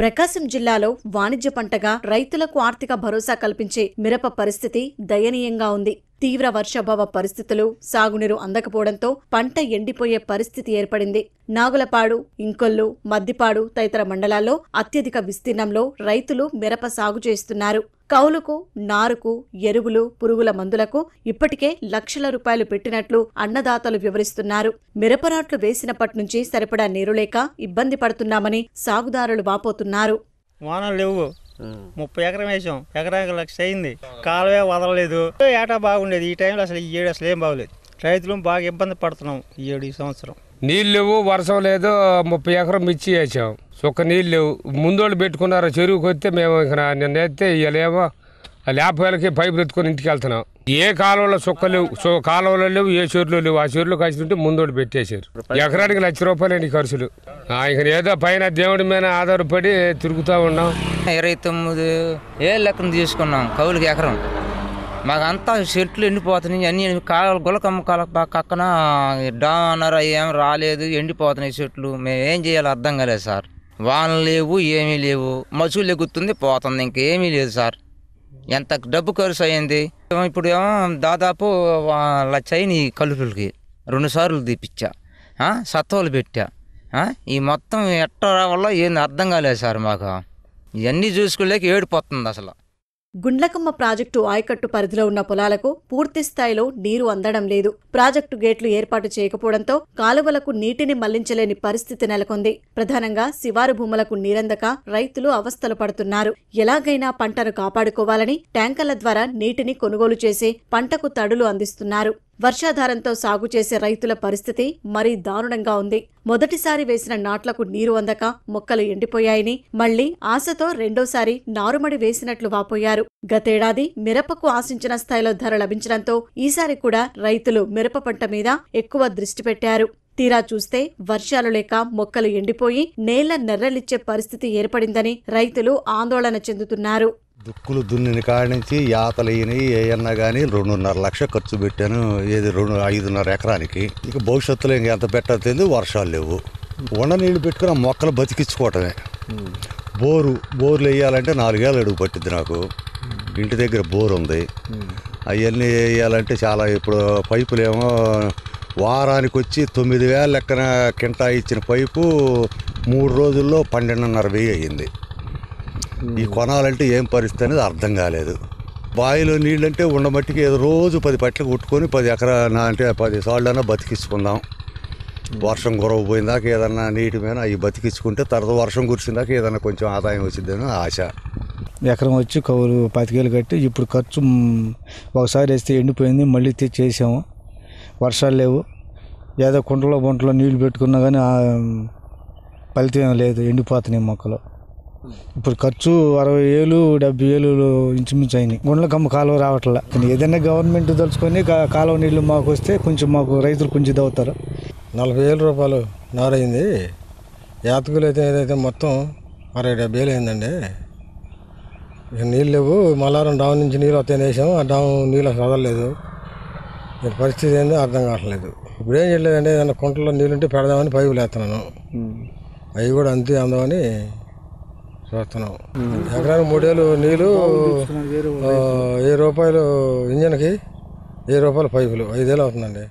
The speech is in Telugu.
ప్రకాశం జిల్లాలో వాణిజ్య పంటగా రైతులకు ఆర్థిక భరోసా కల్పించే మిరప పరిస్థితి దయనీయంగా ఉంది తీవ్ర వర్షాభావ పరిస్థితులు సాగునీరు అందకపోవడంతో పంట ఎండిపోయే పరిస్థితి ఏర్పడింది నాగులపాడు ఇంకొల్లు మద్దిపాడు తదితర మండలాల్లో అత్యధిక విస్తీర్ణంలో రైతులు మిరప సాగు చేస్తున్నారు కౌలుకు నారుకు ఎరువులు పురుగుల మందులకు ఇప్పటికే లక్షల రూపాయలు పెట్టినట్లు అన్నదాతలు వివరిస్తున్నారు మిరపనాట్లు వేసినప్పటి నుంచి సరిపడా నీరు లేక ఇబ్బంది పడుతున్నామని సాగుదారులు వాపోతున్నారు వానలు లేవు ముప్పై ఎకరం వేసాం ఎకరానికి లక్ష అయింది కాలువే వదలలేదు ఏటా బాగుండేది ఈ టైంలో అసలు ఈ ఏడు అసలు ఏం బాగలేదు రైతులు బాగా ఇబ్బంది పడుతున్నాం ఈ ఏడు ఈ సంవత్సరం నీళ్ళు లేవు వర్షం లేదు ముప్పై ఎకరం మిర్చి వేసాం సుఖ నీళ్ళు లేవు ముందోళ్ళు పెట్టుకున్నారు చెరువుకి వస్తే మేము ఇక్కడ నిన్న ఎత్తే ఆ ల్యాప్ వేలకి పైపు ఎత్తుకొని ఇంటికి వెళ్తున్నాం ఏ కాలువలో సుక్క లేవు కాలువలో లేవు ఏ చెరువులో లేవు ఆ చెరువులో ముందు ముందోడు పెట్టేశారు ఎకరానికి లక్ష రూపాయలు ఖర్చులు ఇక ఏదో పైన దేవుడి మీద ఆధారపడి తిరుగుతూ ఉన్నాం ఇరవై తొమ్మిది ఏళ్ళ లెక్కన తీసుకున్నాం కౌలుకి ఎకరం మాకు అంతా చెట్లు ఎండిపోతున్నాయి అన్ని కాలు గులకమ్మ కాల పక్కన డానర్ ఏం రాలేదు ఎండిపోతున్నాయి చెట్లు మేము ఏం చేయాలో అర్థం కాలేదు సార్ వానలు లేవు ఏమీ లేవు మసూలు ఎగుతుంది పోతుంది ఇంకేమీ లేదు సార్ ఎంత డబ్బు ఖర్చు అయింది ఇప్పుడు ఏమో దాదాపు లక్ష అయింది కలుపులకి రెండుసార్లు తీపిచ్చా సత్వాలు పెట్టా ఈ మొత్తం ఎట్ట రావాలో ఏం అర్థం కాలేదు సార్ మాకు ఇవన్నీ చూసుకోలేక ఏడిపోతుంది అసలు గుండ్లకమ్మ ప్రాజెక్టు ఆయకట్టు పరిధిలో ఉన్న పొలాలకు పూర్తి స్థాయిలో నీరు అందడం లేదు ప్రాజెక్టు గేట్లు ఏర్పాటు చేయకపోవడంతో కాలువలకు నీటిని మళ్లించలేని పరిస్థితి నెలకొంది ప్రధానంగా శివారు భూములకు నీరందక రైతులు అవస్థలు పడుతున్నారు ఎలాగైనా పంటను కాపాడుకోవాలని ట్యాంకర్ల ద్వారా నీటిని కొనుగోలు చేసి పంటకు తడులు అందిస్తున్నారు వర్షాధారంతో సాగు చేసే రైతుల పరిస్థితి మరీ దారుణంగా ఉంది మొదటిసారి వేసిన నాట్లకు నీరు అందక మొక్కలు ఎండిపోయాయని మళ్లీ ఆశతో రెండోసారి నారుమడి వేసినట్లు వాపోయారు గతేడాది మిరపకు ఆశించిన స్థాయిలో ధర లభించడంతో ఈసారి కూడా రైతులు మిరప పంట మీద ఎక్కువ దృష్టి పెట్టారు తీరా చూస్తే వర్షాలు లేక మొక్కలు ఎండిపోయి నేల నెర్రలిచ్చే పరిస్థితి ఏర్పడిందని రైతులు ఆందోళన చెందుతున్నారు దుక్కులు దున్నిన కాడి నుంచి యాతలు అయినాయి ఏమన్నా కానీ రెండున్నర లక్ష ఖర్చు పెట్టాను ఏది రెండు ఐదున్నర ఎకరానికి ఇక భవిష్యత్తులో ఇంకెంత ఎంత పెట్టలేదు వర్షాలు లేవు ఉండ నీళ్ళు పెట్టుకుని ఆ మొక్కలు బతికించుకోవటమే బోరు బోర్లు వేయాలంటే నాలుగేళ్ళు అడుగు పట్టింది నాకు ఇంటి దగ్గర బోర్ ఉంది అవన్నీ వేయాలంటే చాలా ఇప్పుడు పైపులేమో వారానికి వచ్చి తొమ్మిది వేల లెక్కన కింటా ఇచ్చిన పైపు మూడు రోజుల్లో పన్నెండున్నర వెయ్యి అయ్యింది ఈ కొనాలంటే ఏం పరిస్థితి అనేది అర్థం కాలేదు బావిలో నీళ్ళంటే ఉండమట్టికి ఏదో రోజు పది పట్ల కొట్టుకొని పది ఎకరా అంటే పది సాళ్ళైనా బతికించుకుందాం వర్షం పోయిందాక ఏదన్నా నీటి మీద అవి బతికించుకుంటే తర్వాత వర్షం కురిసిందాక ఏదన్నా కొంచెం ఆదాయం వచ్చిందని ఆశ ఎకరం వచ్చి కౌలు పతికేలు కట్టి ఇప్పుడు ఖర్చు ఒకసారి వేస్తే ఎండిపోయింది మళ్ళీ చేసాము వర్షాలు లేవు ఏదో కుంటలో బొంటలో నీళ్ళు పెట్టుకున్నా కానీ ఫలితం ఏం లేదు ఎండిపోతున్నాయి మొక్కలు ఇప్పుడు ఖర్చు అరవై ఏళ్ళు డెబ్బై ఏళ్ళు ఇంచుమించు అయినాయి గుండ్లకమ్మ కాలువ రావట్లే కానీ ఏదైనా గవర్నమెంట్ తలుచుకొని కాలువ నీళ్ళు మాకు వస్తే కొంచెం మాకు రైతులు కొంచెం అవుతారు నలభై వేల రూపాయలు నారైంది యాతకులు అయితే ఏదైతే మొత్తం అరవై డెబ్బై వేలు అయిందండి నీళ్ళు లేవు మల్లారం డామ్ నుంచి నీళ్ళు వస్తాయని వేసాము ఆ డామ్ నీళ్ళు చదవలేదు పరిస్థితి ఏంది అర్థం కావట్లేదు ఇప్పుడు ఏం చేయలేదండి ఏదైనా కుంటలో నీళ్ళుంటే పెడదామని పైపులు లేస్తున్నాను అవి కూడా అంతే అందమని రాస్తున్నాం ఎకరానికి మూడేళ్ళు నీళ్ళు ఏ రూపాయలు ఇంజన్కి ఏ రూపాయలు పైపులు ఐదేళ్ళు అవుతుందండి